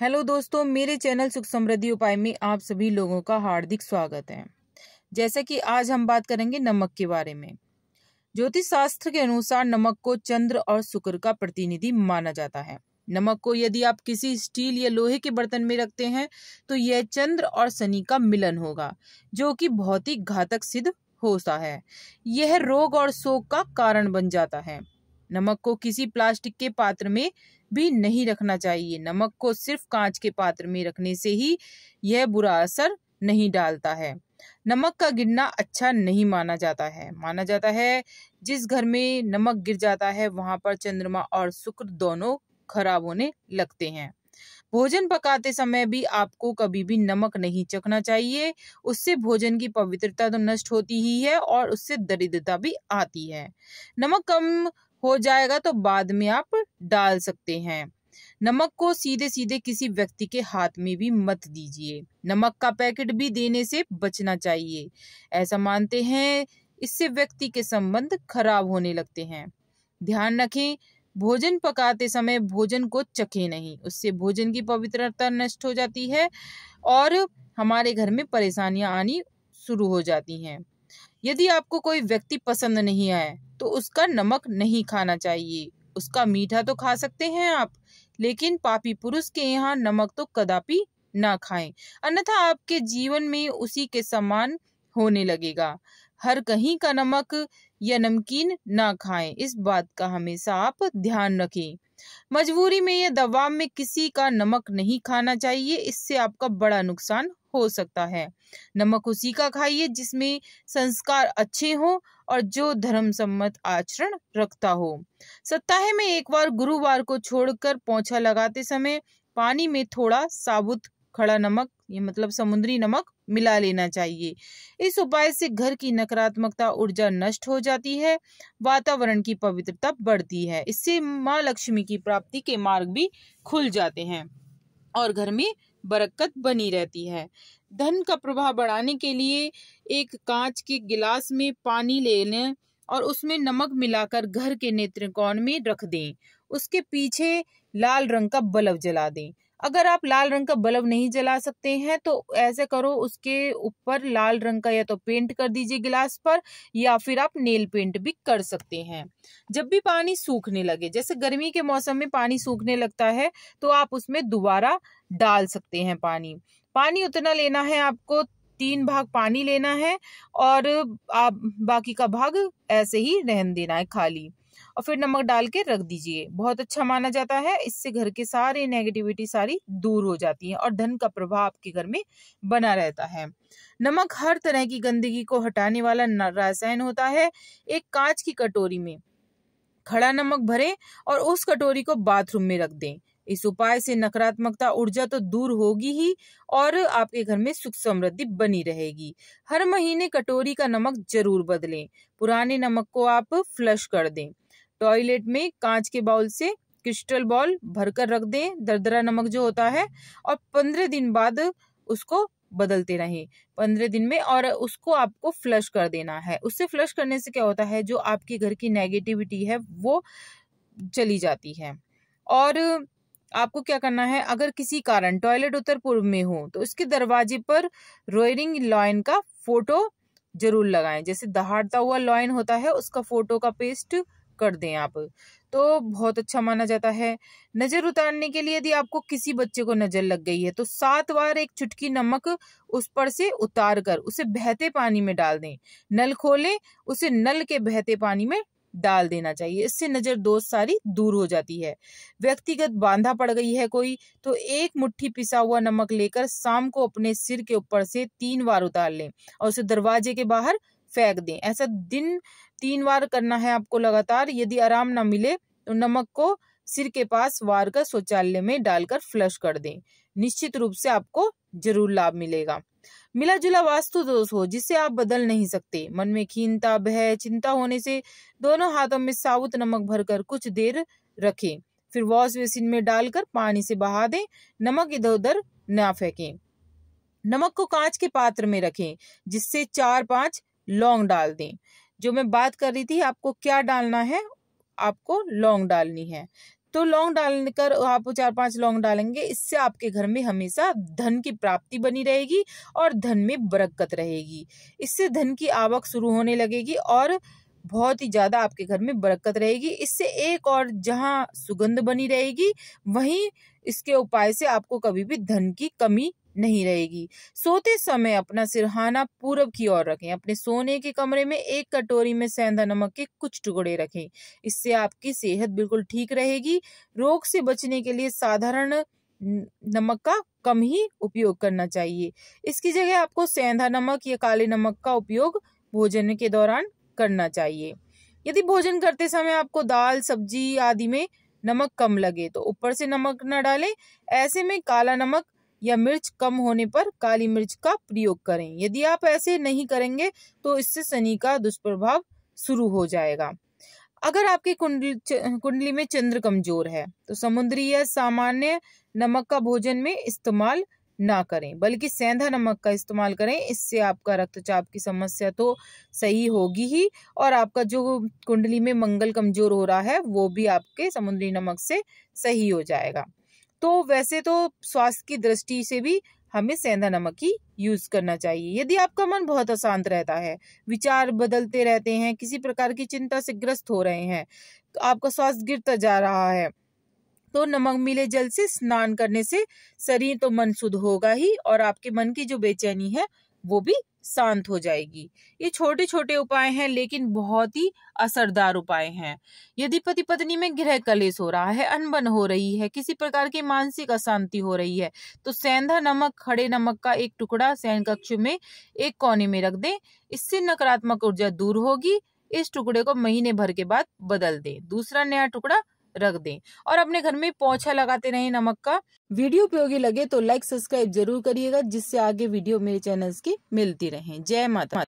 hello दोस्तों मेरे channel सुख समृद्धि उपाय में आप सभी लोगों का हार्दिक स्वागत है जैसा कि आज हम बात करेंगे नमक के बारे में ज्योतिष शास्त्र के अनुसार नमक को चंद्र और शुक्र का प्रतिनिधि माना जाता है नमक को यदि आप किसी स्टील या लोहे के बर्तन में रखते हैं तो यह चंद्र और शनि का मिलन होगा जो कि बहुत ही घातक सिद्ध होता है यह रोग और शोक का कारण बन जाता है नमक को किसी प्लास्टिक के पात्र में भी नहीं रखना चाहिए नमक को सिर्फ कांच के पात्र में रखने से ही यह बुरा असर नहीं डालता है नमक का गिरना अच्छा नहीं माना जाता है माना जाता है जिस घर में नमक गिर जाता है वहां पर चंद्रमा और शुक्र दोनों खराब होने लगते हैं भोजन पकाते समय भी आपको कभी भी नमक नहीं चखना चाहिए उससे भोजन की पवित्रता तो नष्ट होती ही है और उससे दरिद्रता भी आती है नमक कम हो जाएगा तो बाद में आप डाल सकते हैं नमक को सीधे सीधे किसी व्यक्ति के हाथ में भी मत दीजिए नमक का पैकेट भी देने से बचना चाहिए ऐसा मानते हैं इससे व्यक्ति के संबंध खराब होने लगते हैं ध्यान रखें भोजन पकाते समय भोजन को चखे नहीं उससे भोजन की पवित्रता नष्ट हो जाती है और हमारे घर में परेशानियां आनी शुरू हो जाती हैं यदि आपको कोई व्यक्ति पसंद नहीं आए तो उसका नमक नहीं खाना चाहिए उसका मीठा तो खा सकते हैं आप लेकिन पापी पुरुष के यहाँ नमक तो कदापि ना खाएं अन्यथा आपके जीवन में उसी के समान होने लगेगा हर कहीं का नमक या नमकीन ना खाएं इस बात का हमेशा आप ध्यान रखें मजबूरी में या दबाव में किसी का नमक नहीं खाना चाहिए इससे आपका बड़ा नुकसान हो सकता है नमक उसी का खाइए जिसमें संस्कार अच्छे हो और जो धर्म सम्मत आचरण रखता हो सप्ताह में एक बार गुरुवार को छोड़कर पोछा लगाते समय पानी में थोड़ा साबुत खड़ा नमक ये मतलब समुद्री नमक मिला लेना चाहिए इस उपाय से घर की नकारात्मकता ऊर्जा नष्ट हो जाती है वातावरण की पवित्रता बढ़ती है इससे माँ लक्ष्मी की प्राप्ति के मार्ग भी खुल जाते हैं और घर में बरकत बनी रहती है धन का प्रवाह बढ़ाने के लिए एक कांच के गिलास में पानी ले लें और उसमें नमक मिलाकर घर के नेत्रकोण में रख दें उसके पीछे लाल रंग का बल्ब जला दें अगर आप लाल रंग का बल्ब नहीं जला सकते हैं तो ऐसे करो उसके ऊपर लाल रंग का या तो पेंट कर दीजिए गिलास पर या फिर आप नेल पेंट भी कर सकते हैं जब भी पानी सूखने लगे जैसे गर्मी के मौसम में पानी सूखने लगता है तो आप उसमें दोबारा डाल सकते हैं पानी पानी उतना लेना है आपको तीन भाग पानी लेना है और आप बाकी का भाग ऐसे ही रहन देना है खाली और फिर नमक डाल के रख दीजिए बहुत अच्छा माना जाता है इससे घर के सारे नेगेटिविटी सारी दूर हो जाती है और धन का प्रभाव आपके घर में बना रहता है नमक हर तरह की गंदगी को हटाने वाला रासायन होता है एक कांच की कटोरी में खड़ा नमक भरें और उस कटोरी को बाथरूम में रख दें इस उपाय से नकारात्मकता ऊर्जा तो दूर होगी ही और आपके घर में सुख समृद्धि बनी रहेगी हर महीने कटोरी का नमक जरूर बदलें पुराने नमक को आप फ्लश कर दें टॉयलेट में कांच के बाउल से क्रिस्टल बॉल भरकर रख दें दरदरा नमक जो होता है और पंद्रह दिन बाद उसको बदलते रहें पंद्रह दिन में और उसको आपको फ्लश कर देना है उससे फ्लश करने से क्या होता है जो आपके घर की नेगेटिविटी है वो चली जाती है और आपको क्या करना है अगर किसी कारण टॉयलेट उत्तर पूर्व में हो तो उसके दरवाजे पर रोयरिंग लॉयन का फोटो जरूर लगाएं जैसे दहाड़ता हुआ लॉयन होता है उसका फोटो का पेस्ट कर दें आप तो बहुत अच्छा माना जाता है नज़र उतारने के लिए यदि आपको किसी बच्चे को नज़र लग गई है तो सात बार एक चुटकी नमक उस पर से उतार कर उसे बहते पानी में डाल दें नल खोलें उसे नल के बहते पानी में डाल देना चाहिए इससे नज़र दोस्त सारी दूर हो जाती है व्यक्तिगत बांधा पड़ गई है कोई तो एक मुट्ठी पिसा हुआ नमक लेकर शाम को अपने सिर के ऊपर से तीन बार उतार लें और उसे दरवाजे के बाहर फेंक दें ऐसा दिन तीन बार करना है आपको लगातार यदि आराम ना मिले तो नमक को सिर के पास वार कर शौचालय में डालकर फ्लश कर दें निश्चित रूप से आपको जरूर लाभ मिलेगा मिला जुला वास्तु दोष हो जिसे आप बदल नहीं सकते मन में खीनता भय चिंता होने से दोनों हाथों में साबुत नमक भरकर कुछ देर रखें फिर वॉश बेसिन में डालकर पानी से बहा दें नमक इधर उधर न फेंकें नमक को कांच के पात्र में रखें जिससे चार पांच लौंग डाल दें जो मैं बात कर रही थी आपको क्या डालना है आपको लौंग डालनी है तो लौंग डालकर कर आप चार पांच लौंग डालेंगे इससे आपके घर में हमेशा धन की प्राप्ति बनी रहेगी और धन में बरकत रहेगी इससे धन की आवक शुरू होने लगेगी और बहुत ही ज़्यादा आपके घर में बरकत रहेगी इससे एक और जहाँ सुगंध बनी रहेगी वहीं इसके उपाय से आपको कभी भी धन की कमी नहीं रहेगी सोते समय अपना सिरहाना पूरब की ओर रखें अपने सोने के कमरे में एक कटोरी में सेंधा नमक के कुछ टुकड़े रखें इससे आपकी सेहत बिल्कुल ठीक रहेगी रोग से बचने के लिए साधारण नमक का कम ही उपयोग करना चाहिए इसकी जगह आपको सेंधा नमक या काले नमक का उपयोग भोजन के दौरान करना चाहिए यदि भोजन करते समय आपको दाल सब्जी आदि में नमक कम लगे तो ऊपर से नमक न डालें ऐसे में काला नमक या मिर्च कम होने पर काली मिर्च का प्रयोग करें यदि आप ऐसे नहीं करेंगे तो इससे शनि का दुष्प्रभाव शुरू हो जाएगा अगर आपकी कुंडली कुंडली में चंद्र कमजोर है तो समुद्री या सामान्य नमक का भोजन में इस्तेमाल ना करें बल्कि सेंधा नमक का इस्तेमाल करें इससे आपका रक्तचाप की समस्या तो सही होगी ही और आपका जो कुंडली में मंगल कमजोर हो रहा है वो भी आपके समुद्री नमक से सही हो जाएगा तो वैसे तो स्वास्थ्य की दृष्टि से भी हमें सेंधा नमक ही यूज करना चाहिए यदि आपका मन बहुत अशांत रहता है विचार बदलते रहते हैं किसी प्रकार की चिंता से ग्रस्त हो रहे हैं तो आपका स्वास्थ्य गिरता जा रहा है तो नमक मिले जल से स्नान करने से शरीर तो मन शुद्ध होगा ही और आपके मन की जो बेचैनी है वो भी शांत हो जाएगी ये छोटे छोटे उपाय हैं लेकिन बहुत ही असरदार उपाय हैं यदि पति पत्नी में गृह कलेश हो रहा है अनबन हो रही है किसी प्रकार की मानसिक अशांति हो रही है तो सेंधा नमक खड़े नमक का एक टुकड़ा सैन कक्ष में एक कोने में रख दें इससे नकारात्मक ऊर्जा दूर होगी इस टुकड़े को महीने भर के बाद बदल दें दूसरा नया टुकड़ा रख दें और अपने घर में पोछा लगाते रहें नमक का वीडियो उपयोगी लगे तो लाइक सब्सक्राइब जरूर करिएगा जिससे आगे वीडियो मेरे चैनल की मिलती रहे जय माता